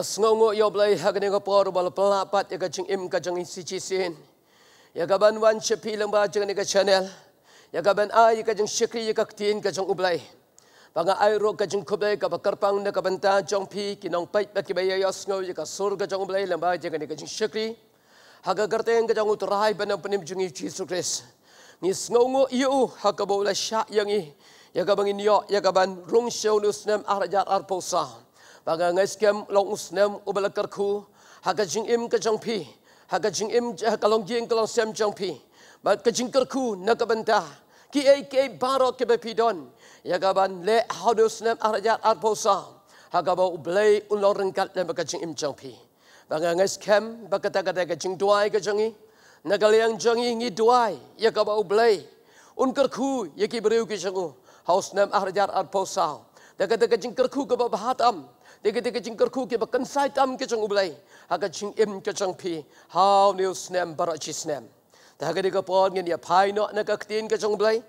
Mas ngau ngau yo blai ha gani ko pelapat ya kacing im kacang isi cisin. Ya gaban wan cepi lembah jeng ni channel. Ya gaban ai ya kacang syekri ya kaktin kacang ublai. Panga ai ro kacang kubai ka bakarpang na ka banta jong pi kinong pai ba ki bayo yas ngau ya ka sur kacang ublai lembah jeng ni kacang syekri. haga ga gerte eng kacang utrai ban na jungi Jesus Christ. Ni ngau ngau yo ha bola sya yang i. Ya gaban yo ya gaban rung syau nusnam arjar arposa. Ya gaban baga ngeskem longsnem ubalakar khu haga jingim ka jangpi haga jingim ja kalong jing kalong sem jangpi ba ka jingkar khu nakabanta ki ak baro ke bepidon yagaban le hadusnem araja arposa haga ba ublei ulorang kat le ka jingim jangpi baga ngeskem ba kata kata ka jingduai ka jangi nagaliang jangi ngi duai yagaba ublei unkar khu yaki breu ki jangu hausnem araja arposa Dekat-dekat jengkerku ke bahat am, Tiga tiga cingker ku kita kensai tam kita cung ublay. Haga cing em kita cung pi. How new snem barat cis nem. Tiga tiga pon ni dia pai no nak ketin kita cung ublay.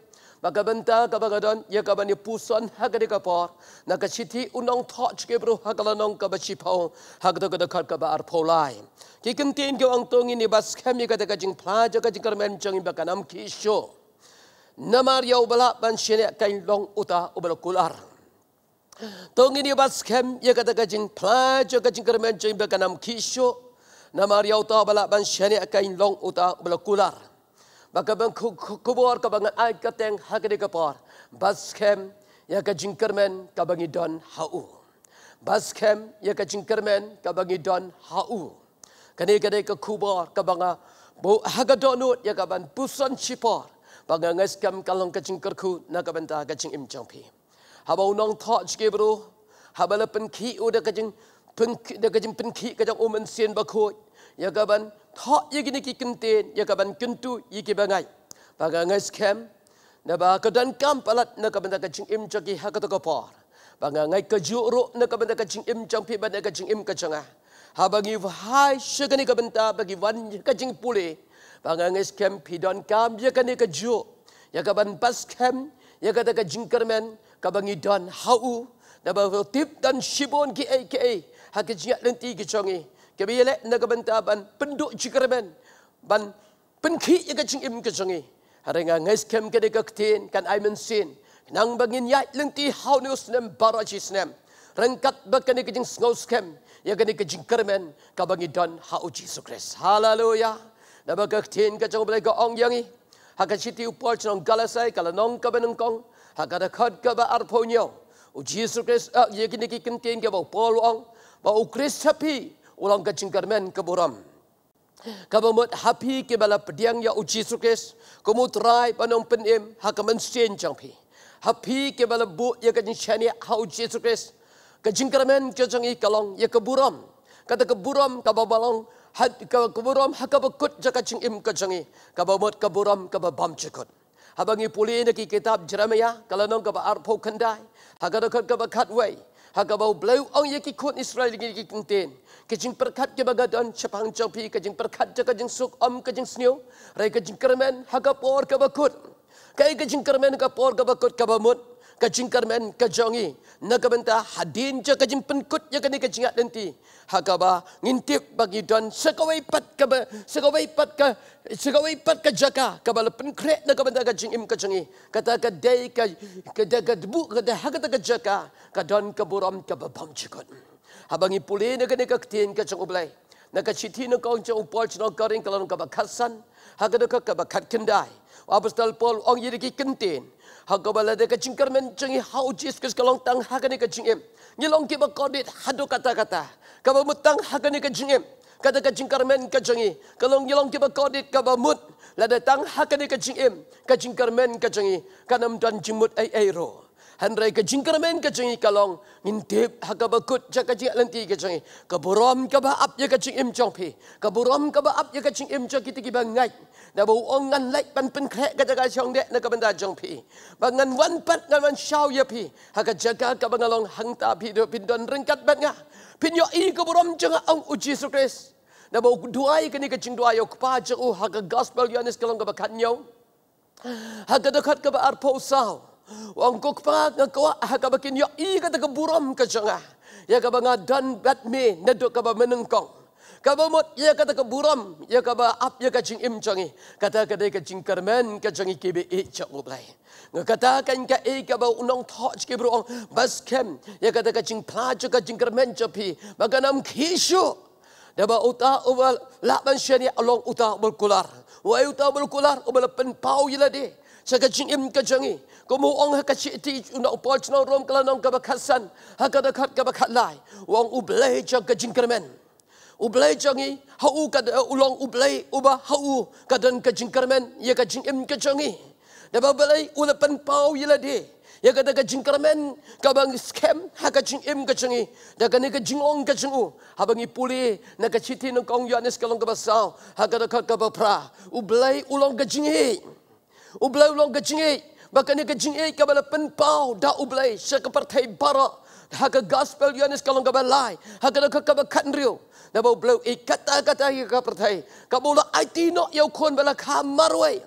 Maka benda kabagadon ya kabani pusan haga di kapor na kachiti unang thot chike bro haga lanong kabachi pau haga de kada kar kaba ar polai ki kentin ki wang ini bas kemi kada kajing plaja kajing karmen chong i bakanam ki sho namar ya ubala ban shene kain long utah ubala kular Tongin dia bas kem ya kata kajing plajo kajing kerman join baka nam kisho na mari auto bala ban shani akai long utah bala kular baka ban ku kubor ka bangan ai kateng hakade kapar bas kem ya kajing kerman ka bangi hau bas kem ya kajing kerman ka bangi hau Kene kade ka kubor ka bo haga donut ya ka ban pusan chipor baka ngeskem kalong kajing kerku na ka ban ta kajing Haba unang tak cik bro. Haba le lah penki u da kajeng penki da kajeng penki kajeng u oh, mensien bakut. Ya kaban tak ye gini ki kenten ya kaban kentu ye ki bangai. Bangai skem na ba kadan kam palat na kaban da kajeng im ki ha kata kapar. Bangai kaju Naka benda kaban da kajeng im cak pi bana kajeng im kajeng ah. Haba gi hai segani kaban ta bagi wan kajeng pule. Bangai skem pi don kam Ya gini kaju. Ya kaban pas kem ya kata kajeng kermen kabangi dan hau da ba tip dan shibon ki ai ki lenti ha ke jiat len ti ki chongi ke bi le na ga ban ta ban pendu ban pen ye ga ching im ki chongi ha renga ngais kem ke de ka ktin kan ai men sin nang bangin yai lenti hau ni us nem snem rengkat ba ya ke ni ki jing snow skem ye ga ni ki jing kremen dan hau ji su kres haleluya da ba ka ktin ka chong ble ga ong yangi ha ka chong galasai kala nong ka kong Hakada kod ka ba arpo nyo o oh, jesus christ a ye kini ki kin tin ke ba paul ong ba u christ happy ulang ka chingkar men ka boram ka ba mot happy ke bala pdiang ya u oh, jesus christ ko mo try ba nong pen em ha ka men sien chang pi happy ke bala bu ya ka chin chani ha o oh, jesus christ ka chingkar men chang i kalong ya ka boram ka ta ka boram ka ba balong hat ka ka boram ha ka ba kut ja ka ching im ka chang i ka ba mot ka boram ka ba bam chikot habang ipuli ni kitab Jeremiah kalau nong ke arpo kandai, haga de ke ba katway haga bau blau ong ye ki kut Israel ni ki kenten ke jing perkat ke bagadon cepang jopi ke jing perkat ke jing suk am ke jing sniu rai ke jing kermen haga por ke ba kut kai ke jing kermen ke por ke ba kut ke ba mut kajing karmen kajongi nagabenta hadin ja kajing penkut ya kani kajing nanti hakaba ngintip bagi don sekawai pat ka sekawai pat ka sekawai pat ka jaka kabal penkre nagabenta kajing im kajongi kata ka dei ka kada ka debu kada hakata ka jaka ka don buram ka babam chikon habangi puli ne kani ka ktin kajong ublai nagachiti no kong chong pol chong karing kalon ka bakhasan hakada ka ka bakhat kendai Apostol Paul orang yiriki kentin. Hakobala de kachinkar men chungi how Jesus kalong tang hakani kachingem. Nilong kiba kodit hadu kata kata. Kaba mutang hakani kachingem. Kata kachinkar men kachungi. Kalong nilong kiba kodit kaba mut. Lada tang hakani kachingem. Kachinkar men kachungi. Kanam dan jimut ay ayro. Hendrai ke jingkar men ke jengi kalong. Ngintip haka bakut cak ke jengi lenti ke jengi. Keburam ke ba ap ya ke jengi imcong pi. Keburam ke ap ya ke jengi imcong kita kibang ngai. ดาบูองงันไล่ปันเป็นแคกะจากาชองเดนกับบรรดาจงพีบางงันวันปัดงานวันเช้ายาพีหากจักากับบังลองหังตาพีดูพินดนเริงกัดแบงะพินยออีกบรมจงอังอุจิสุคริสดาบูดวยกันี่กจิงดวยอกปาจูหากกอสเปลยานิสกลองกับคันยองหากดคัดกับอาร์พอสาววังกุกปาดงกวาหากบกินยออีกตะกบรมกจงะยากับงาดันแบทเมนดุกับบะมนึงกอง Kaba mot ia kata ke buram, ia kaba ap ia kacing im cangi. Kata kata ia kacing kermen, kacangi kibi ik cak mublai. Nga kata kan ka ik kaba unang tak cik ibu bas kem. Ia kata kacing pelacu kacing kermen capi. Maka nam kisu. Daba uta ubal lakban syani along uta ubal kular. Wai uta ubal kular ubal penpau ila di. Sa kacing im kacangi. Kamu ang hakasih ti una upoch na rom kala nang kabakasan hakadakat kabakalai wang ublay jag kajing kermen ublay changi hau kad eh, ulong ublay uba hau kadan kajing jingkarmen ya kajing jing em ka changi da ula pan pau yela de ya kada kajing jingkarmen ka bang scam ha ka jing em ka changi ni kajing jingong ka changu ha bang ipuli na ka chiti no kong yanes ka long ka ha kada ka ka ublay ulong ka jingi ublay ulong ka jingi ba ni ka jingi ka pen pau da ublay sa ka barak Haka gospel Yohanes kalau kau belai, haka nak kau berkat rio. Dah bau blue ikat tak kata hi kau percaya. Kau bawa I T no yau kon bela kamar lah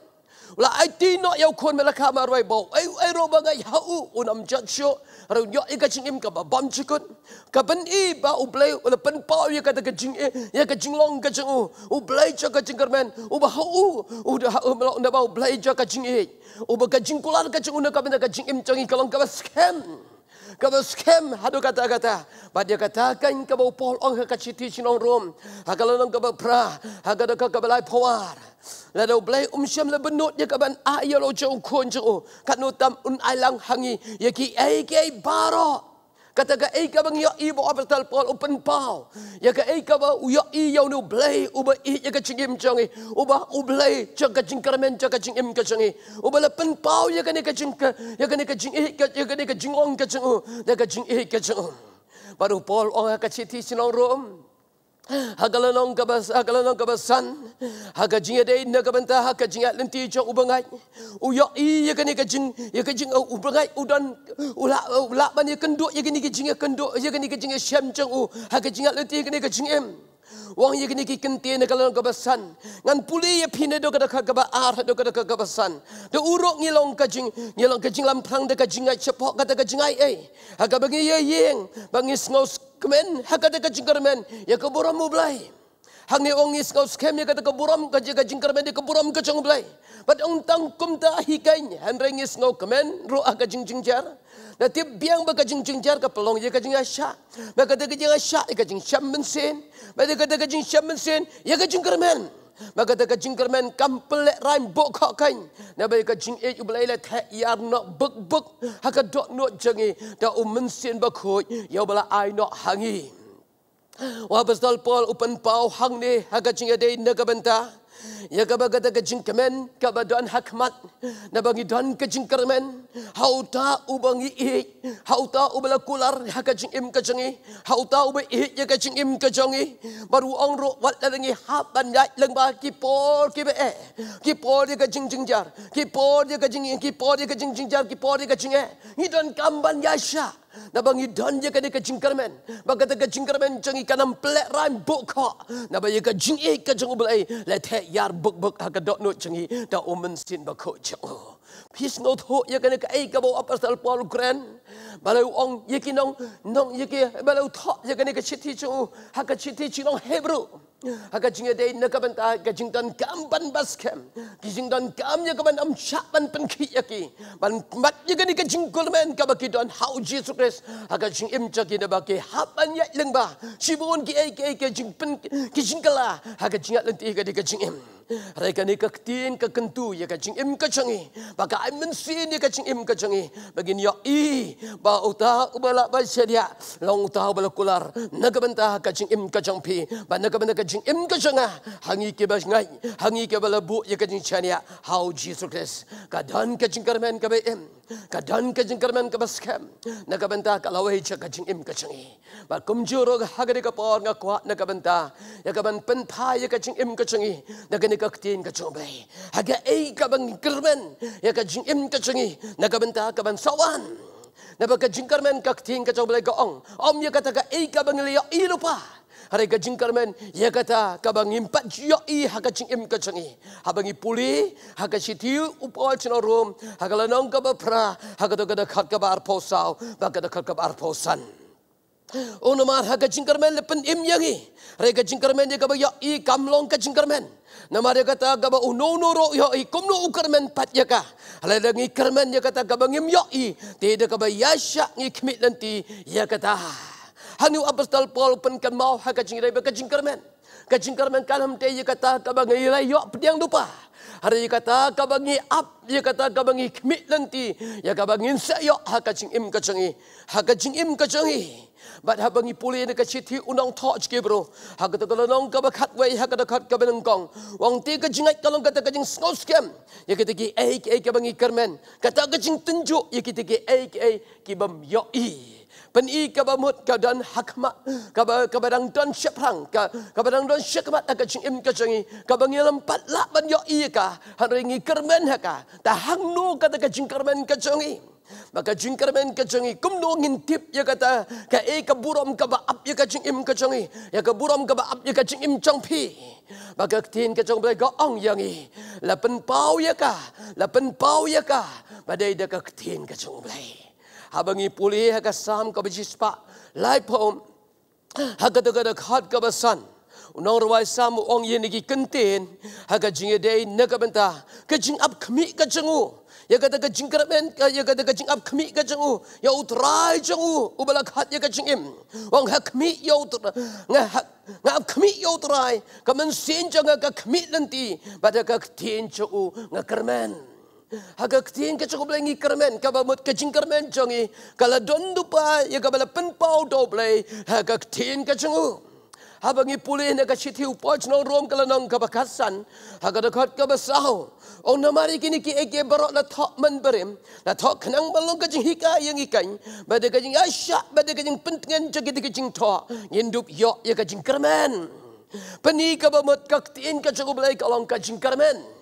Ula I T yau kon bela kamar bau bawa. Ayu ayu roba hau unam jatjo. Rau nyok ikat jingim kau bawa bam cikun. Kau ben eh, uh. uh. eh. i ublay ula pen pau ya kata kajing i ya kajing long kajing u ublay jo kajing kerman uba hau uda hau melak unda bau ublay jo kajing i uba kajing kulan kajing unda kau benda kajing im cangi kalau kau scam kau skem hadu kata kata bad dia katakan kau bau pol ong ka citi sinong rom ha kalau nong kau pra ha kada kau kabelai power la do blai um sham la benut je kaban ayo ah, lo lah jong kun jo kanu tam un hangi yaki eh, ai ke baro Kata ka ei ka bang ya eh, i bo apel open Paul. Ya ka ei ka ba u ya i ya unu blei u ba i ya ka chingim chongi. Eh. U ba u blei cha ka ching karmen cha ka ching im ka chongi. Eh. U ba lepen pau ya ka ne ka ching ka ya ka ne ka ching i ka ya ka ya, ne ka ching ong ka chongu. Oh. Ya ka ching i ka chongu. Baru Paul orang akan cerita sinong rum. Hagalanong kabas hagalanong kabasan hagajinya ade na kabenta hagajinya at lenti cho ubangai uyo i ye kani kajing ye kajing udan ula ula ban ye kendo ye kani kajing ye kendo ye kani kajing ye shem chang u hagajinya at lenti kani kajing em Wang ye kini kenti ne kalau kebesan ngan puli ye pine do kada kaba ar do kada kebesan do urok ni long kajing ni long kajing lam prang de kajing ai cepok kada kajing ai ai eh. haga bagi ye yeng bangi snow kemen haga de kajing kermen ye keburam Hang ni ongi snow skem ye kada keburam kaje kajing kermen de keburam kacang mublai pat ong tangkum ta hikain hanrengis snow kemen ro aga jing jing jar syam syam 那对边不个进进家个不容易个进个下，那个这个进个下一个进下门先，那这个这个进下门先一个进个门。Maka tak kajing kerman kampel lek rain bok kak kain. Nabi kajing eh ubala ilah tak yar nak buk buk. Haka dok nak jangi. Da umen sin bakut. Ya ubala ay nak hangi. Wah bestal pol upen pau hang ni. Haka jing ade nak Ya kaba kata kejengkemen, kaba doan hakmat, na bagi doan kejengkermen, hau ta ubangi ihi, hau ta ubala kular, haka jeng im kejengi, hau ta uba ihi, ya kejeng im kejengi, baru ong ruk wat lelengi, hapan yak lengba, kipol kibe e, eh. kipol ya kejeng jengjar, kipol ya kejeng, kipol ya kejeng jengjar, kipol ya kejeng e, eh. ni kamban ya yasha, dan bagi dunia kena ke jingkermen. Bagi kata ke jingkermen cengi kanan pelet rai buka. Dan bagi ke jingi ke jengu belai. Letak lah yar buk-buk haka dok nut cengi. Dan umen sin bakuk cengu his not ho ye kan ka ai ka bo apostle paul gran balau ong ye ki nong nong ye ki balau tho ye kan ka chithi chu ha ka chithi chu nong hebru ha ka jing dei na ka ban ta ka jing dan kam ban bas kem ki jing dan kam ye ka ban am sha ban pen ki ye ki ban mat ye kan ka jing kul men ka ba ki don how jesus christ ha ka jing im cha ki na ba ki ha ban ye leng ba si bon ki ai ki ka jing pen ki jing kala ha ka jing ya leng ti ka di ka jing im Rekani kaktin kakentu ya kajing im kacangi. Ba Baka ay eh, mensi ni kacang im kacang i. Bagin ya i. Ba utah ubala ba syariya. Long utah ubala kular. Naga benta kacang im eh, kacang pi. Ba naga benta kacang im eh, kacang ah. Hangi ke ba syngai. Hangi ke ba labu ya kacang chania How Jesus Christ. Kadhan kacang karmen kabe im. Kadhan kencing karmen kabe kem Naga benta kalau hei cha kacang im kacang i. Ba kumjuro ga hagari ka paor kuat naga benta. Ya kaban pen pa ya kacang im kacang i. Naga ni kaktiin kacang bay. Haga ei kaban karmen. Ya ka jingim ka jingi na ka benta ka ban sawan na ba ka jingkar men ka ting om ya ka ta ka e ka bang le i lu pa hare ka jingkar men ye ya ka ta ka bang im pa ji yo i ha ka jingim ka chong i ha bang i puli ha ka shi ti u po rum ha ka la nong ha ka to ka da khat ka bar po sao ba ka da khat ka bar Una mar ha kajing karmen lepen im yangi. Re kajing karmen ye kaba ya i kamlong kajing karmen. Namar ye kata kaba oh, no ro ya i kumno ukarmen pat ye ya ka. Le dengi karmen ye kata kaba ngim ya i. Tidak kaba yasya ngi kmit nanti ye kata. Hanyu apostol Paul pen kemau mau ha kajing rebe kajingkar mengkalam te ye kata kabangi rayo pediang dupa hari ye kata kabangi ap ye kata kabangi kmit lenti ya kabangi se yo ha kajing im kajingi ha kajing im kajingi Bad ha bangi pulih ne kachiti unang tok ke bro ha kata kala nong ka bakat wei ha kata kat ka benengkong wong ti ke jingai kalong kata ke snow skos ya kata ki ai ai ka bangi kermen kata ke jing tunjuk ya kata ki ai ai ki bam yo i peni ka bamut ka dan hakma ka ka badang don syaprang ka ha ka badang don syakmat ka cing im ka cing ka bangi lempat la ban yo i ka han ringi kermen ha ka ta hang no ka ta ka cing kermen ka cing maka cing kermen ka cing kum no ngin tip ya kata ka e ka burom ka ba ap ya ka cing im ka cing ya ka burom ka ba ap ya ka cing im cang pi maka tin ka cing bai ga ong yang i la pen pau ya ka la pen pau ya ka badai da ka tin ka cing bai Abang ni haga sam ka biji sepak. Lai pom. Haga tega dek hat ka besan. Unang ruwai sam uang ye negi kenten Haga jingi dey nega benta. Kejing ab kemik ka jengu. Ya kata ke jingkar men, ya kata ke jingap kemik ke jengu. Ya utrai jengu, ubalak hat ya ke jengim. Wang ha kemik ya utrai. Ngap kami yau terai, kami senjang ngap kami nanti pada ketin cuu ngakerman. kermen. Haga ketin ke cukup lagi kermen. Kaba mut kecing kermen congi. Kala don dupa ya kaba la pen pau dau play. Haga ketin ke cungu. Haba pulih na ka sithiu poj no rom kala nang kaba kasan. Haga dekat kaba sahau. Ong namari kini ki ege barok la thok men berim. La thok kenang balong kecing hika yang ikan. Bada kecing asyak, bada kecing pentingan cok kita kecing thok. Ngindup yok ya kecing kermen. Penika bermut kaktiin kecukup lagi kalong kecing kermen.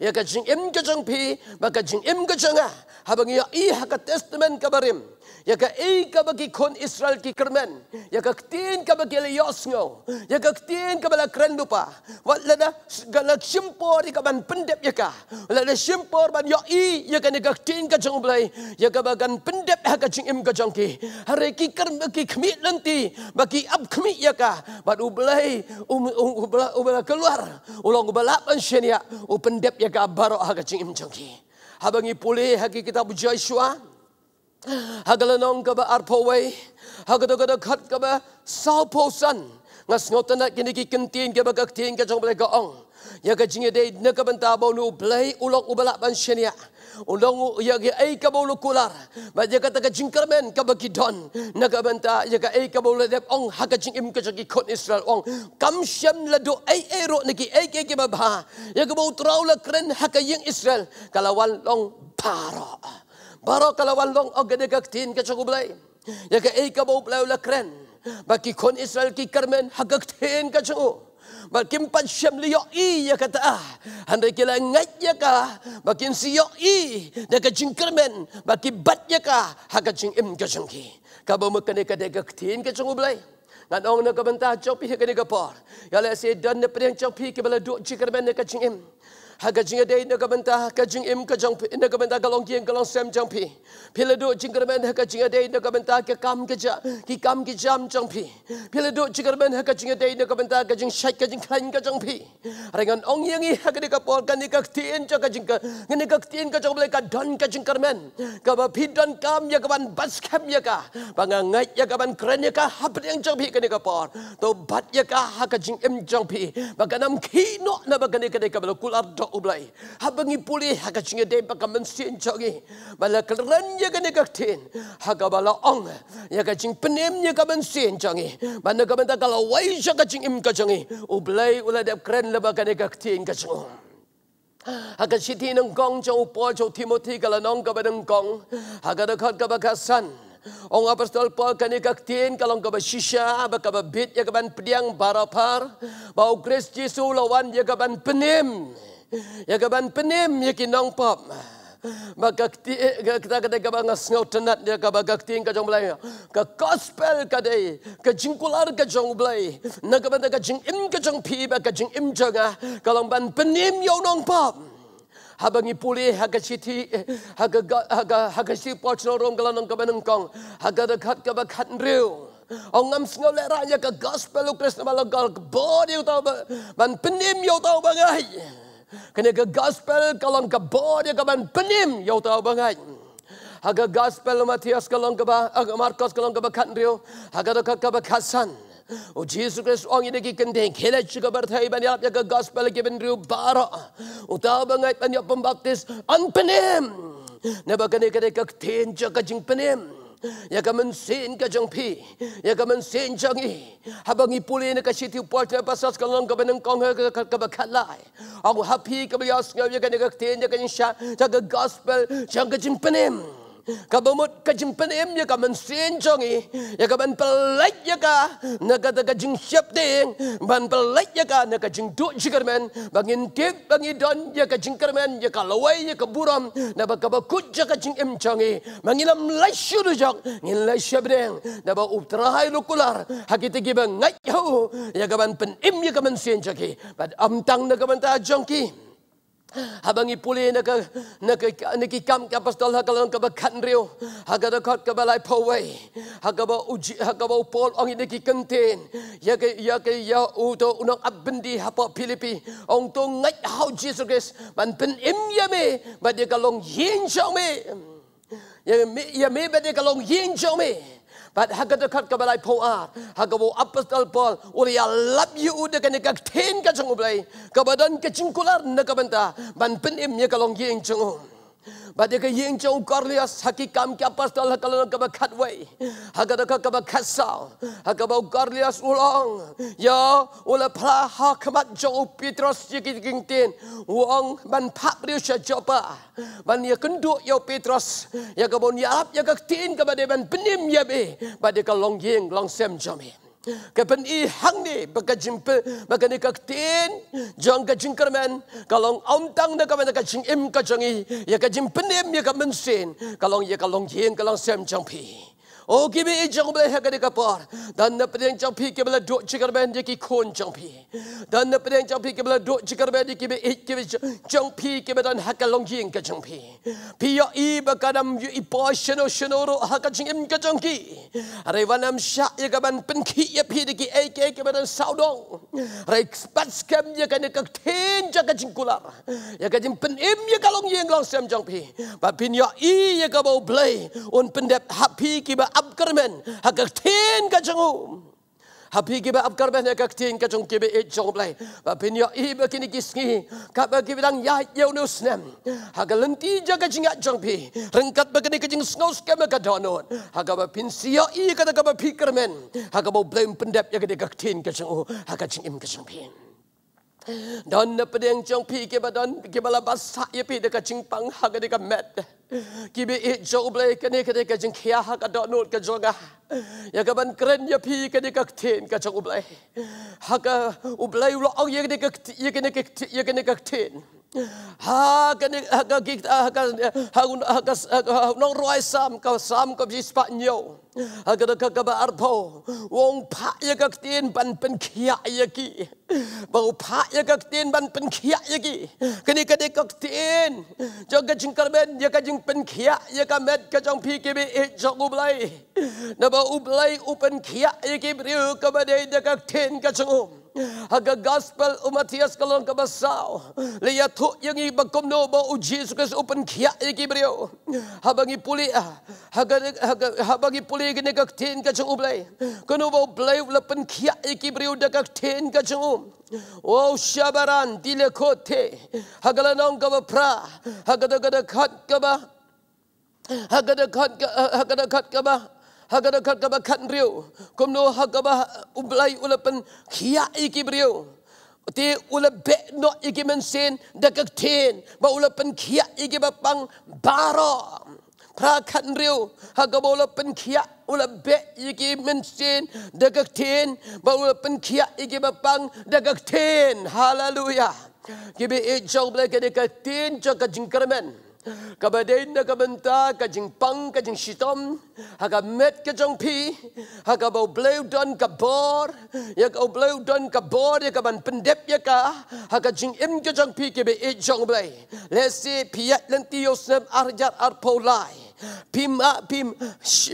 yaka jing em ka jang pi maka jing em ka jang ha habang ya i ha ka testament kabarim Ya ka ei ka bagi kon Israel ki kermen. Ya ka ktin ka bagi le yos ngo. Ya ka ktin ka bala kren dupa. Wat la da gala simpor ka ban pendep ya ka. La da simpor ban yo i ya ka ne ka ktin ka jong blai. Ya ka bagan pendep ha ka jing im ka jong ki. Hare ki kerm ki kmi lenti bagi ab kmi ya ka. Bat u blai u um, u um, bala u bala keluar. Ulong bala ban sian ya. U pendep ya ka baro ha ka jing im jong ki. Habangi pulih hakik kita bujai syuah. Hagalanong ka ba arpoway? Hagadagada kat ka ba sauposan? Ngas ngota na kinikikintin ka ba kaktin ka jang balay gaong? Ya ka jingi day na ka bantabaw nu blay ulang ubalak ban siya Ulang ya ka ay ka baulu kular. Ba ya ka taka jingkarmen ka ba gidon? Na ka banta ya ka ay ka baulu dep ong haka jingim ka jang ikot Israel ong. Kamsyam lado ay ay ro na ki ay ka ki ba ba? Ya ka baulu traw la kren haka yang Israel. Kalawan ong paro. Paro bara kalau kalawan long og oh, gede gaktin ke chugublai ya ke ei eh, kabau blau la kren baki kon israel ki karmen hagaktin ke chugu Bal kimpat syam liyo i ya kata ah. Handai kila ngat ya ka. Bakin si yo i. Dia ke jengkermen. Baki bat ya ka. Haka jeng im ke jengki. Kabo mekani ke dega ketin ke jengu belai. Ngan ong na kebentah jopi ke dega por. Yalai si dan ne perih jopi ke bala duk jengkermen ne ke jeng im hagajing ade ne gabenta hagajing im ka jong ne gabenta galong gi galong sem jong pi pile do jingerman hagajing ade ne gabenta ke kam ke ja ki kam ki jam jong pi pile do jingerman hagajing ade ne gabenta gajing shai ka jing khain ka jong pi rengan ong yang i hagade ka por kan ikak tien cha ka jing ka ngene ka tien ka jong ble ka don ka jing kerman ka ba pi don kam ya ka ban bas kam ya ka banga ngai ya ka ban kren ya ka hab yang jong pi ka ne ka por to bat ya ka hagajing im jong pi ba ganam ki no na ba ka ne ka ne ka ba kul ardo ublay. Habang ipuli haga chinga de pa kamen sin chogi. Bala kran ye gane gatin. Haga bala ong ye ya ga ching penem ye kamen sin chogi. Bana kamen ta kala wai shaga ching im ka chogi. Ublay ula de kran le lah ba gane gatin ka chogi. Haga chiti nang gong chong po cho timothy kala nong ka ba gong. Haga de khat ka ba kasan. Ong apostol Paul kani kalau kalong kaba shisha aba kaba bit ya kaban pediang barapar bau Kristus Yesus lawan ya kaban penim ya gaban penim ya kinong pop maka eh, kita kata gaban ngasngau tenat ya gaban gakti ka jong blai ka gospel ka dei ka jingkular ka jong blai na gaban ka jing im ka jong pi ba ka jing im jong kalong ban penim yo ya nong pop habangi puli haga citi haga haga haga si poch no rong kala nong kaban kong haga de khat khat riu Ong ngam sngau le raja ka gospel u Krishna malagal ka bodi utau ban penim yo ya tau bangai. Kena ke gospel kalau ke bawah dia kaban penim. Ya tahu bangai. Haga gospel Matias kalau ke bawah. Markus kalau ke bawah dia. Haga tu ke bawah oh, O Jesus Christ ong ini ki kendeng kele chiga bertai ban yap ya gospel ki ben riu bara uta oh, bangai ban yap pembaptis an penem ne ba kene kene ka ten chaka jing penem Ya ka men sin ka jong pi. Ya ka men sin jong i. Habang i puli na ka siti puat na pasas ka lang ka ben ng kong ka ka ka ka lai. Aku happy ka bias ngaw ya ka ne ka ten ya ka gospel jang ka jing ka bomot ka jing penem ya ka man sien chong i ya ka ban pelai ya ka na ka ta ka jing siap ding ban pelai ya ka na ka jing duk jiger men bang in tek don ya ka jing ker men ya ka lawai ya ka buram na ba ka ba kut ya ka jing em chong i mang lai shu du jok ngin lai shu ding na ba up tra hai lu kular ha gi ba ngai ya ka ban pen em ya ka man sien chok i ba am tang na ka ban ta jong ki Habang ipuli na ka na ka na ka kam ka pastol ha ka bakan rio haga ka da kot ka balai poway ha ka ba uji haga ka ba upol ang ina ka kentin ya ka ya ka ya uto unang abendi hapa pa Pilipi ang to ngay how Jesus Christ man pen im ya me ba di kalong yin show me ya me ya me ba di kalong yin show me But haga dekat ke balai poar, ah. haga bo apas dal pol, uli a ya lap ye uda kene ka ten ka chungu blai, ka badan ke chungkular ne ka banta, ban pen ye ka ye ing chungu. 把这个英雄管理啊，他给干家巴斯拉克了，给把开胃，他给他给把开烧，他给把管理啊，乌龙，哟，我来怕哈克曼就彼得斯一个经典，我们怕不了些脚吧，把你跟住哟彼得斯，要给把你阿爸要给听，给把你们不念也呗，把这个龙英龙三姐妹。Kapan i hang ni baka jimpe baka ni ka tin jong ka jing kermen kalong ontang na kamen ka jing im ka jong i ya ka jimpe ni ya ka men sin kalong ya kalong jing kalong sem jong pi Oh kibi ijang boleh hak di kapar. Dan na pedeng cang pi ke bela dok cikar ben di kon cang pi. Dan na pedeng cang pi ke bela dok cikar ben di kibi ij kibi cang pi ke bela hak long jing ke cang pi. kadam yu i pa shino shino ro hak cing im ke cang ki. Are wan am sha ye ga ban pen ki ye pi di ki e ke ke bela sau dong. Re expat scam ye ka ne ka ten cha ka cing kular. Ye ka cing pen long sem cang pi. Ba pin ya i ye ka bau blay un pen dep hak pi abgermen hakak tin ka chungu ha pi gibe abgermen hakak tin ka chung gibe e chung blai ba pin yo i be kini kisngi ka ba gibe dang ya ye no snem hakak lenti ja ka chinga chung pi rengkat be kini kjing snow skem ka donon hakak ba pin si yo i ka da ka ba pi kermen hakak ba blame pendap ya ka de ka tin ka chungu hakak ching im ka chung pi dan apa yang jong pi ke badan ke bala basa ye pi de kacing pang ha ke de met. Ki be e jo ble ke ne ke de kacing kia ha ka do nut ke joga. Ya ke ban kren ye pi ke de tin ten ka ublai ble. Ha ka u ble ye de ye ke ne ke ye ke ne ka ten ha kini ha kita ha ha ha, ha ha nong roi sam kau sam kau bisi spak nyo ha kada ka ka ba wong pa ya ka ktin ban pen kia ya ki ba u pa ya ka ktin ban pen kia ya ki kini kada ka ktin jo ga jing kar ben ya ka jing pen kia ya ka met ka jong pi ki bi e jo u blai na ba u blai u pen kia ya ki bri ka ba de ka ktin ka chung Haga gospel umatias kalong kabasaw. Liya tuk yang ibakumno ba uji sukas open kia iki habangi Habang ipuli ah, haga habang ipuli gini kaktin kacang ublay. Kano ba ublay ulapan kia iki beriw da kaktin kacang um. Wow syabaran dile kote. Haga lanong kaba pra. Haga da gada khat kaba. Haga da khat kaba. Eh, haga da khat kaba haga da kaka ba kan riu kom no haga ba ublai ulapan kia iki briu ti ulap be no iki men sin da kak tin ba ulapan kia iki ba pang baro pra kan riu haga ba ulapan kia ulap be iki men sin da kak tin ba ulapan kia iki ba pang da kak tin haleluya Kibi ijau belakang dekat tin cakap jengkermen. Kibi ka ba kajing pang kajing jing shi met ya ka pi ha bau blue don ka ya kau blue don ka ya ka ban pendep ya ka ha jing im ka pi ke be e jong ble lesi piat pi ya len arpolai yo sem ar pim a pim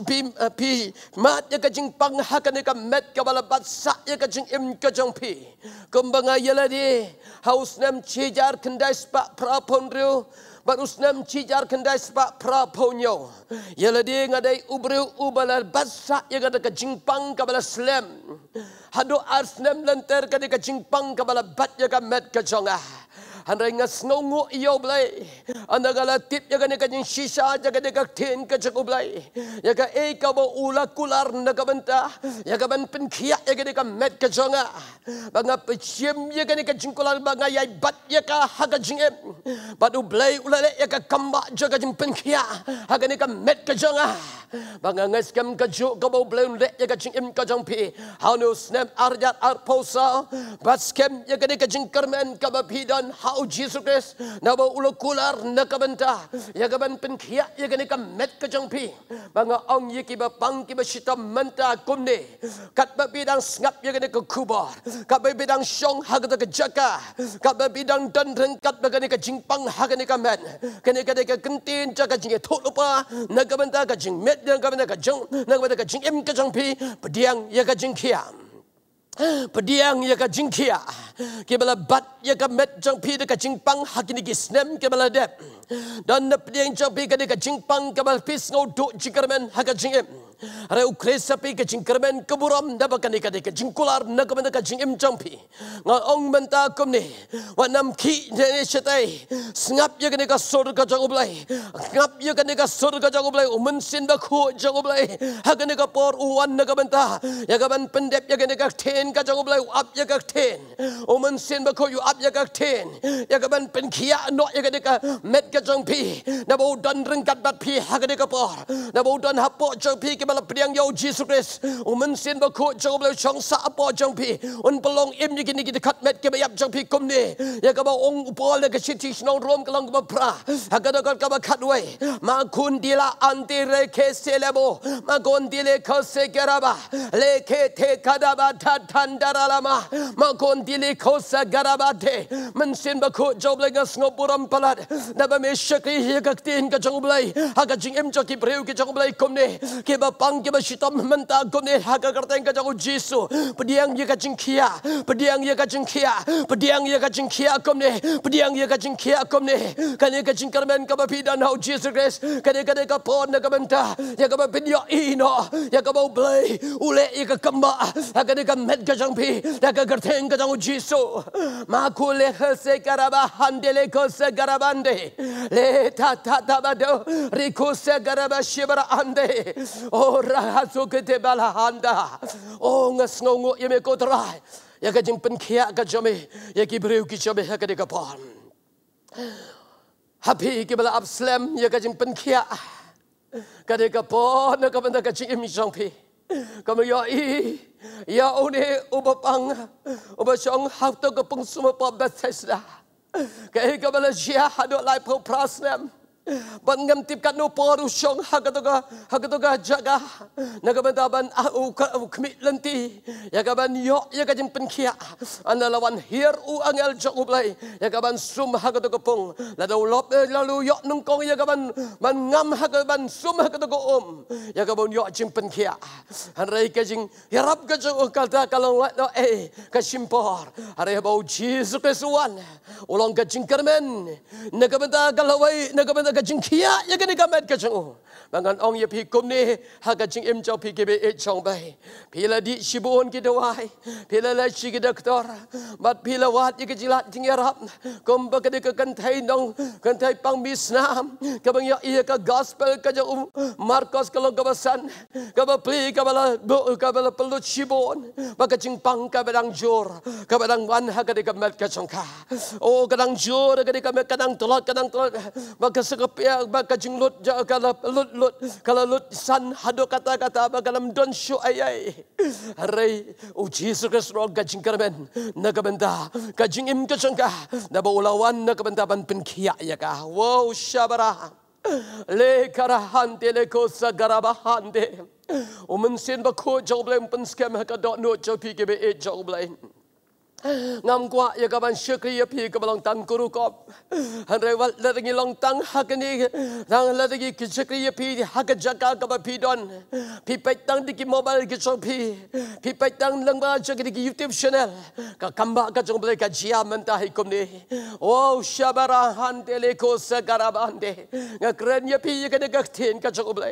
pim a eh, pi mat ya kajing pang ha ka ne ka met ka bala bat sa ya kajing jing im ka pi kembang ayala nga yela di house nem chi kendai spak pra pon Baru senam cijar kendai sebab praponyo. Ya ledi ngadai ubriu ubala basa ya kata kejingpang kabala slam. Hadu arsnem lenter kata kejingpang kabala bat ya kamet kejongah. Anda ingat senongok ia belai. Anda kala tip yang kena yang sisa jaga dia kaktin ke cikgu belai. Yang kaya eh kau bau ulah kular nak bentah. Yang kaya ban kiyak yang kena kamet ke Bangga pecium yang kena kajin kular bangga yai bat yang kaya haka jingim. Batu belai ula lek yang kaya kambak jaga jim pen kiyak. Haka met kamet Bangga ngeskem ke juk kau belai ulah yang kaya jingim ke jongpi. Hanus nem arjat arposa. Baskem yang kena kajin kermen kaya bapidan ha. او جیسو کرس نو بو اولو کولار نکبن تا یا گبن پن کیا یا گنی کا مت کجنگ پی بانگا اون یا کی با پانگ کی با شتا منتا کم نی کت با بیدان سنگپ یا گنی کا کوبار کت با بیدان شون حق دا کا جکا کت با بیدان دن رن کت با گنی کا جنگ پانگ حق نی کا مت کنی کا دیکا کنتین چا کا جنگ تو لپا نکبن تا کا جنگ مت یا گبن تا کا جنگ نکبن تا کا جنگ ام کجنگ پی بڈیان یا کا جنگ کیام Pediang ia ke jingkia. Kibala bat ia ke met jang pi dekat jingpang hakini ki snem kibala dep. Dan ne pediang jang pi ke dekat jingpang kibala pis ngau duk jingkermen haka jingim. Ada ukres api ke jingkermen keburam dapat kani kade ke jingkular nak kemana ke jingim jumpi ngan ong menta kum ni wanam ki jadi cetai snap ya kani ke surga jago belai snap ya kani ke surga jago belai umen sin baku jago belai hakani ke por uan nak menta ya kaban pendep ya kani ke ินก็จงบลยอับยากเทนโอมันสินบคุยอับยากเทนยากมันเป็นขี้อโนนกยากเดกะเม็ดก็จงพีนบูดันเริงกัดบัดพีหักเดกะปอร์นบูดันฮับปอจงพีกิมาลเปลียงยาวจีสุเรสโอมันสินบคุยจงบลยช่องสาปอจงพีอันปล่งเอ็มยากินิกิดขัดเม็ดกิมายับจงพีกุมเนยยากมาองค์ปอลยากชิติชนองรวมกลังกับพระหักเดกก็มาขัดไว้มาคุณดีละอันตีเรเคเซเลโบมากุนดีเลเคเซกราบะเลเคเทคาดาบาทัด kandaralama makon dili kosa garabate mensin baku lagi ngoburam pelat, palat naba me shakri hikaktin ka jongblai haga jing em joki breu ki jongblai komne kumne, ba pang ke ba shitam menta kumne, haga karten ka jongu Yesu, pediang ye ka jing kia, pediang ye ka jing kia, pediang ye ka jing kia kumne, pediang ye ka jing kia kumne, kene ka jing karmen ka ba pidan how jesus christ kene kane ka pon na menta ya ka ba pidyo ino ya ka ba ule ye ka kamba haga ne ka gajang pi da ga gerteng gajang u jisu ma ku le he se garaba hande le ko se garabande le ta ta ta ba do ri ku se garaba shibar ande o ra ha su ke te bala handa o nga sno ngo ye me ko tra ya ga jing pen khia ga jome ye ya ki breu ki jome ha ga de ga pon Happy kibala abslam ya kajing penkia kadeka pon nakapenda kajing imisong pi kami ya i, ya uni uba pang, uba song hafto ke pengsumu pa betesda. Lah. Kehi kamu lejia hadu lai pro prasnem. Ban ngam tip kat no poru shong hagatoga hagatoga jaga nagaban taban au ka au kmit lenti yagaban yo yagajin penkia lawan hier u angel jong ublai yagaban sum hagatoga pung lada ulop eh, lalu yo nung kong yagaban ban ngam hagaban sum hagatoga om yagaban yo jing penkia hanrai kajin yarab gajong kalta kalong lat no eh kashimpor hare bau jesus kesuan ulong gajing kermen nagaban lawai galawai ka jing khia ye ya ka ni ka met ka oh, chung bangan ong ye phi kum ni ha ka jing im chau phi ke be e chong bai phi la di shibon ki dawai phi la la shi ki doctor bat phi la wat ye ka jing la jing ya rap ba ka de ka kan thai dong, kan thai pang mi snam ka bang ye ye ka gospel ka jung markos ka lo ka basan ka ba pli ka ba la bo ka ba la pelu shibon ba ka jing pang ka ba dang jor ka ba dang wan ha ka de ka met ka chung ka o oh, ka dang jor ka de ka met ka dang tolak ka dang tolak ba ka sa Kepiak baka jinglut ja kala lut lut kala lut san hado kata kata baka lam don show ayai. ay uji u oh, jesus kes kerben ga benda ka jing im ka changa ulawan na benda ban pin kia ya ka wo shabara le karahan te le ko sa garabahan de o men sen ba ko jo blem no jo pi ge be eh, ngam kwa ya ka ban shukri ya pi ka long tang kuru ko han re wal la ngi long tang ha ka ni rang la ngi ki shukri ya pi ha ka ja ka ba phi don pi pa tang di ki mobile ki chok pi phi pa tang lang ba di ki youtube channel ka kam ba ka chong ble ka ji a hi kum ni o shabara han te le ko sa ka de ya kren ya phi ya ka ne ka ka chok ble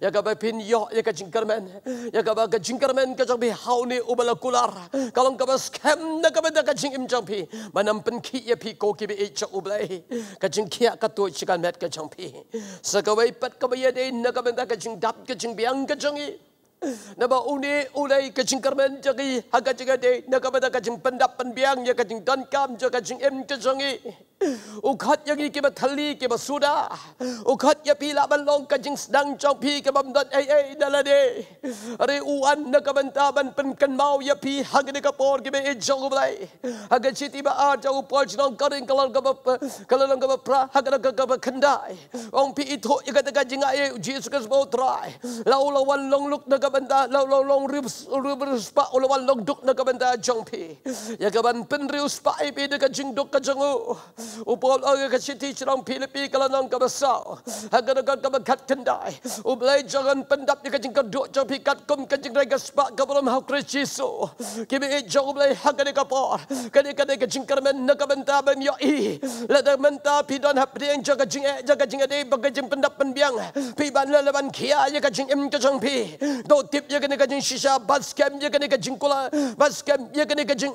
ya ka ba phin yo ya ka jinkerman ya ka ba ka jinkerman ka chok bi hau ni ubala kular ka long ka ba scam kepada kacing im jampi manam pen ki ye pi ko ki be ich u blai kacing kia ka tu chi kan met kacing pi sa ka wei pat ka ye de na ka ben kacing dap kacing biang kacing na ba uni ulai kacing karmen jagi ha ka chi ga de na ka ben kacing pendap pen biang ye kacing kan kam jo kacing im kacing Ukat yang ini kita tali kita sudah. Ukat yang pila belong kajing sedang cawpi ke bantuan ay dalam de. Hari uan nak kebentaban penken mau yang pih hagi de por kita ejong kembali. Hagi e citi ba aja por jangan kalian kalau kau kalau kau bapa pra hagi nak kau bapa kendai. Wang pi itu ikat de kajing AA Yesus Kristus mau try. Lau lawan long look nak kebenta lau lau long ribs ribs pa lawan long duk nak kebenta jangan pi. Ya kapan pen ribs pa ipi de kajing duk kajungu. Ubal orang ke siti cerang pilipi kalau nang ke besar. Agar agar ke bekat kendai. Ubalai jangan pendap di kajing kedok jopi kat kum kajing rega sebab ke belum hau kris jisu. Kimi ijo ubalai haka di kapor. Kani kani kajing kermen naka bentar ben yo i. Lada mentar pidon hap e, e di enjo kajing eja kajing adi bekajing pendap ben biang. Piban lelewan kia ya kajing im kajang pi. Do tip ya kani kajing shisha bas kem ya kani kajing kula. Bas kem ya kani kajing...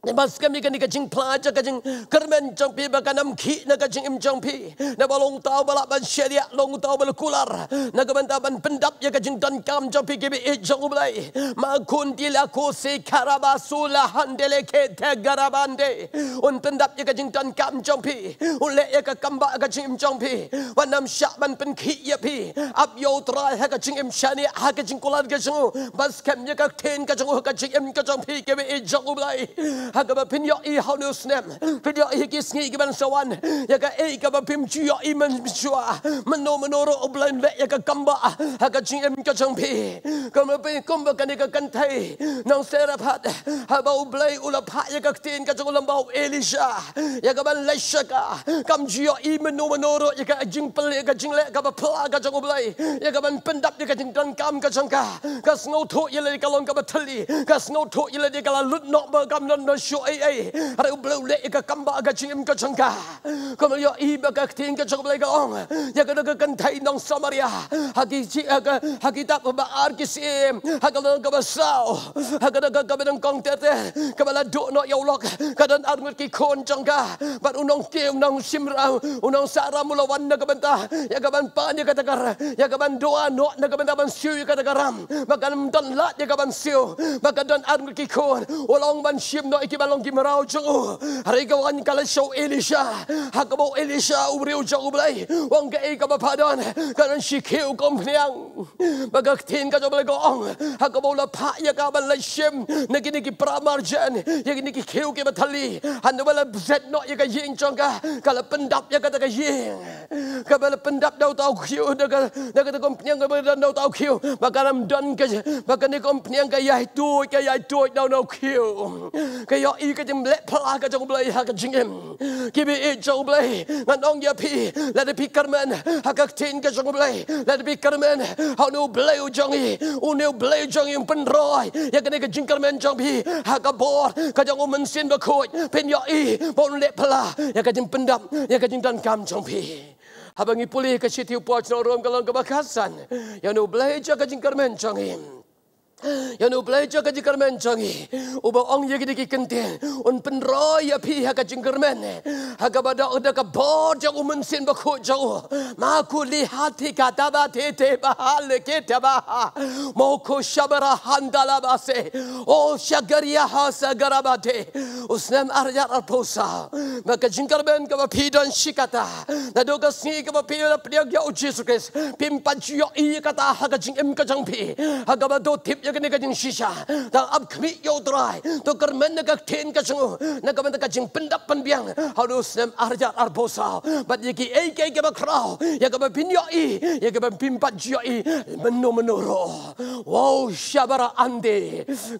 Ni bas kami kan ni pelajar kajing kermen cangpi bahkan nam ki na kajing im cangpi na balong tau balak ban syariat long tau bal kular na gamenta ban pendap ya kajing dan kam cangpi gibi e jong ublai ma kun dilaku se karabasula handele ke tegarabande un pendap ya kajing dan kam cangpi un le ya ka kamba ya kajing im cangpi wan nam sya ban pen ki ya pi ab yo ya ha kajing ya im syani ha kajing kular kajing bas kami ka ten kajing ho kajing im cangpi gibi e jong ublai Han kan bare jeg i havne hos dem. For jeg ikke sne ikke vann sjåan. Jeg kan ikke bare pimp tjua i men sjåa. Men nå med nåre og blant vei. Jeg kan gamba. Jeg kan tjua min kjøkken pi. Kan man bare gamba kan jeg kan tei. Nå ser jeg pat. Jeg bare blei ula pat. Jeg kan tjua kjøkken ulan bau elisha. Jeg kan bare leisha ka. Kan tjua i men nå med nåre. Jeg kan jing pelle. Jeg kan jing le. Jeg kan bare pla kjøkken ublei. Jeg kan bare pendap. Jeg kan jing dan kam kjøkken ka. Kan snow tok ilai kalong kan bare kan tali. Kan snow tok ilai kalong lut nok bergam non non shu ai ai ra blu le ka kamba ga chim ka changa ko mo yo i ba ka tin ka chok blai ga ong ya ga ga kan thai nong samaria ha gi chi ha ga ha gi ta ba ar ki si ha ga lo ga ba sao ha ga ga ka ben kong te te ka ba la do no yo lok ka dan ar ngut ki khon changa ba un nong ke un nong sim ra un nong sa ra mu lo wan na ka ben ta ya ga ban pa ni ka ta kar ya ga ban do no na ka ben ta ban siu ka ta karam ba ga lam dan la ya ga ban siu ba ga dan ar ngut ki khon o long ban sim no kibalong kimarao jago oh, hari ka wan kala show elisha hak mo elisha umri u jago blai wang ka e eh, ka mapadon kanan shiki u kompniang bagak tin ka jobel go ong hak mo la pa ya ka bal shim nagini ki pramar jan yagini ki kiu ki batali hanu bal zet no ya ka yin chong ka kala pendap ya ka ta ka yin ka bal pendap dau tau kiu da ka da ka kompniang ka bal dan dau tau kiu bakalam don ka bakani kompniang ka yai tu ka yai tu dau no kiu ka 给要一个金来，帕拉个就不来，哈个金银，给别一就不来，那农业皮，let it be carmen，哈个天个就不来，let it be carmen，好牛不来有奖励，我牛不来有奖励，本来，也跟那个金 carmen 奖皮，哈个波，个就我们先不亏，偏要一，不能来帕拉，也跟金本达，也跟金丹干奖皮。Habang ipuli ka siya tiyo po at sinurong kalang kabakasan. Yan ublay, tiyo ka jing karmen, changin. Yan ublay jo ka jikarmen chongi. Uba ong yagi diki kenti. Un penroy ya pi ha ka jikarmen. Haga bada uda ka bor jo umen sin bako jo. Ma ku li hati ka taba te te bahal ke te baha. Mo ku shabara handala base. O shagari ya ha sagara bate. Usnem arya arposa. Ma ka jikarmen ka pi don shikata. Na do ka sni ka pi la priyog ya u jesu kris. Pim pa jo i kata ha ka jing em ka jang pi. Haga bada tip ya जगने का जिंग शीशा ता अब कभी यो दराय तो कर मन का ठेन का चंगो न का मन का जिंग पंडा पन बियांग हर उस नम आरजा आर बोसा बट ये की एक एक बा खराओ ये का बा पिन्यो ई ये का बा पिंपा जियो ई मनो मनोरो वाओ शबरा अंदे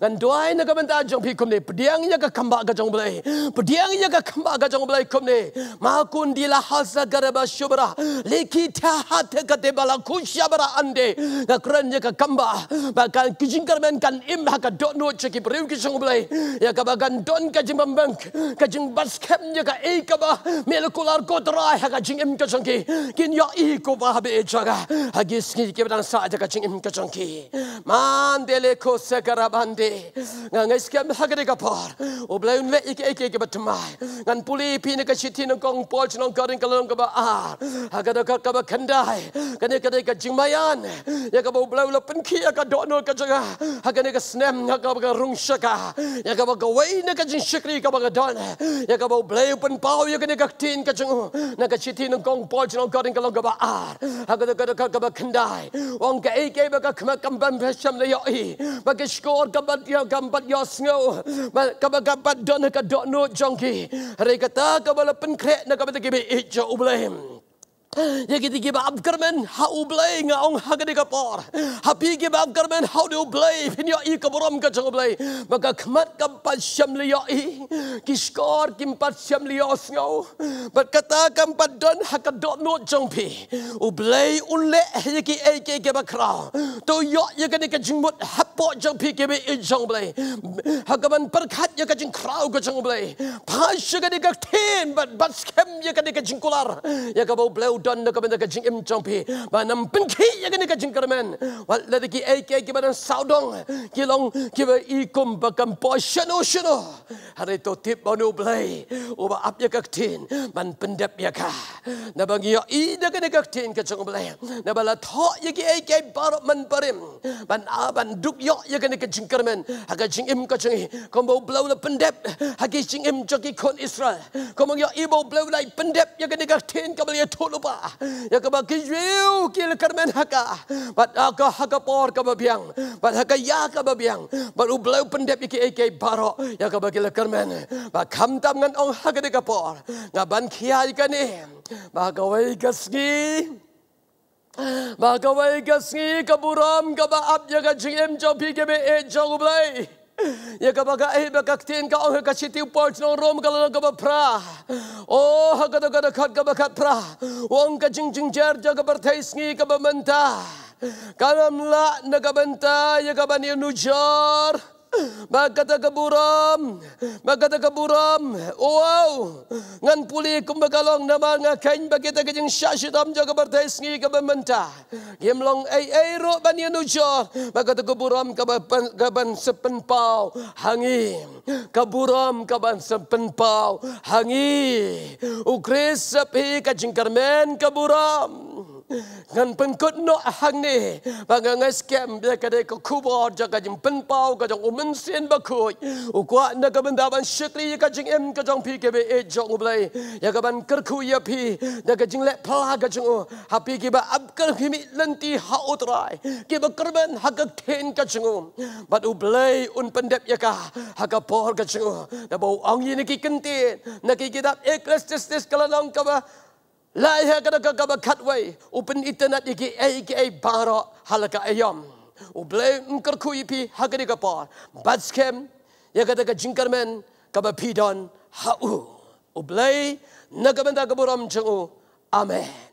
गन दुआई न का मन ता जंग पिकुम ने पडियांग ये का कंबा का जंग बलाई पडियांग ये का कंबा का जंग बलाई कुम ने माकुन दिला हसा गरबा शुबरा लेकी ता हाथ का देबाला कुशबरा अंदे न करन ये का कंबा बा का jingkarman kan imha ka don't know check if rim kishong blay ya ka bagan don ka jing bank ka jing bus kem ya ka e ka ba mel kolar ko try ha ka jing im ka chonki kin ya e ko ba be chaga ha gi ski ki ban sa ja ka jing im ka chonki man dele ko se kara bande nga nga skem ha ga de ka par o blay un ve ik ek ek ba tmai ngan puli pi ne ka chiti ne kong pol chon ka ring ka long ka ba a ha ga da ka ka ba khanda hai ka ne ka de ka jing mayan ya ka ba blay la pen ki ya ka don no ka chaga aga nega snem aga baga rung shaka ya ga baga wei na ka jin shikri ka baga don ya ga bau blay pen pau ya nega tin ka jung Nega ka chiti nung kong pau jin ong ka long ba ar aga de ga de ka ga ba kendai ong ga e ga baga kma kam bam ba le yo i ba skor ga ba ya ga ba ya sngo ba ga ba don ka do no jong ki re ga ta ga ba pen kre na ka ki be e jo yang ketiga bab kermen hau blay ngaung haga di kapor. Hapi ke bab kermen hau di blay pin yo i kaborom ka chong blay. Maka kemat kampat syam li i. Kiskor kimpat syam li os ngau. Bat kata kampat don haka dot no chong pi. U blay kita le ye ki ai ke ke bakra. To yo ye ka ni ka jingmut hapo chong pi ke be i chong blay. Haka ban par khat ye ka jing krau ka chong blay. Pa shiga ni ka tin bat bat skem ye ka ni ka jingkular. Ye don na kabin ka jing im chong pi ba nam pin ki ya ga ni ka jing karmen wa le ki a ke ki ba na dong ki long ki ba i kum ba kam po shano shano ha to tip ba no play o ba ap ka tin man pin ya ka na ba ngi yo i de ga ni ka tin ka chong play na ba la tho ya ki a ke ba ro man ba rim ban a ban duk yo ya ga ni ka jing karmen ha ga jing im ka chong hi kom ba blow na ha ki jing im jo ki kon israel kom ngi yo i ba blow lai pin dep ya ga ka tin ka ba le to lo Yehova. Ya ka ba kijiu ki le karmen haka. Bat aka haka por ka babiang. Bat haka ya ka babiang. Bat u blau pendep ki ek baro. Ya ka ba ki le karmen. Ba kam tam ngan ong haka de por. Nga ban kia i ka ni. Ba ka wai ka ski. Ba wai ka ski ka ba ab ya ka jing em jo ke be e jo u blai. Ya ka baga eh baga ktin ka oh ka chiti porch no rom ka lo ka pra. Oh ka ka ka ka ka pra. Wong ka jing jing jer ja ka bertais ngi ka ba menta. Kalam la na ka benta ya ka ba ni nu jar. Bagata keburam, bagata keburam. Wow, ngan puli kumbakalong nama ngakain bagita tak kejeng syak syutam jaga bertai sengi ke pementah. Gimlong ay ay ruk bani bagata keburam kaban kaban sepenpau hangi. Keburam kaban sepenpau hangi. Ukris sepi kajeng karmen keburam. Keburam ngan pengkut no ahang ni baga ngai skem bia kada ko kubo jaga jing penpau ka jong umen sin ba kuy u kwa na ka benda ban shikri jing em ka jong pi ke be e jong ublai ya ka ban ker ya pi da ka jing le pla ka jong u oh. ha pi ki ba lenti ha u trai ki ba ker ben ha ka ten ka jong u oh. bat u un pendep ya ka ha ka por ka jong u oh. da bo ang yin kentin na kitab ekles eh, tes tes kala dong Laiha kada kaka bakatway upen itena iki aki ai bara halaka ayam. Uble mker kuipi hagari kapa. Batskem ya kada ka jinkarmen kaba pidon hau. Uble nagabenda kaburam chungu. Amen.